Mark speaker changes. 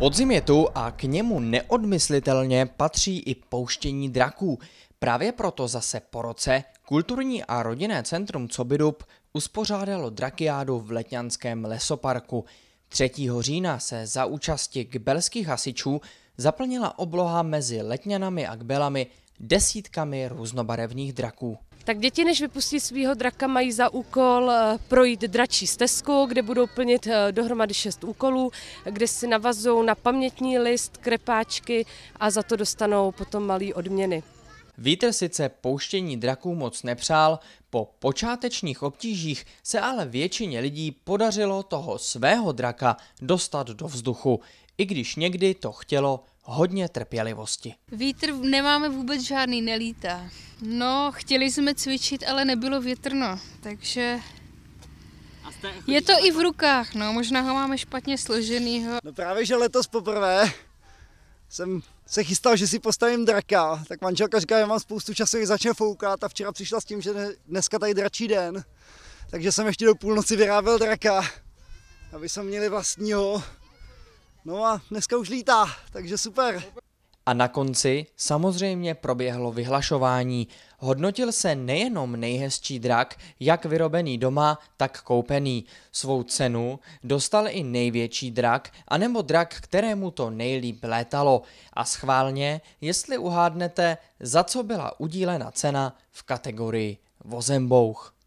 Speaker 1: Podzim je tu a k němu neodmyslitelně patří i pouštění draků. Právě proto zase po roce Kulturní a rodinné centrum Cobidub uspořádalo drakiádu v Letňanském lesoparku. 3. října se za účasti kbelských hasičů zaplnila obloha mezi Letňanami a kbelami desítkami různobarevných draků.
Speaker 2: Tak děti, než vypustí svého draka, mají za úkol eh, projít dračí stezku, kde budou plnit eh, dohromady šest úkolů, kde si navazou na pamětní list, krepáčky a za to dostanou potom malé odměny.
Speaker 1: Vítr sice pouštění draků moc nepřál, po počátečních obtížích se ale většině lidí podařilo toho svého draka dostat do vzduchu, i když někdy to chtělo hodně trpělivosti.
Speaker 3: Vítr nemáme vůbec žádný, nelítá. No, chtěli jsme cvičit, ale nebylo větrno, takže
Speaker 4: jako je to i v rukách, no, možná ho máme špatně složenýho. No právě, že letos poprvé jsem se chystal, že si postavím draka, tak manželka říká, že mám spoustu času, když začne foukat a včera přišla s tím, že dneska tady dračí den, takže jsem ještě do půlnoci vyráběl draka, aby jsme měli vlastního No a dneska už lítá, takže super.
Speaker 1: A na konci samozřejmě proběhlo vyhlašování. Hodnotil se nejenom nejhezčí drak, jak vyrobený doma, tak koupený. Svou cenu dostal i největší drak, anebo drak, kterému to nejlíp létalo. A schválně, jestli uhádnete, za co byla udílena cena v kategorii Vozembouch.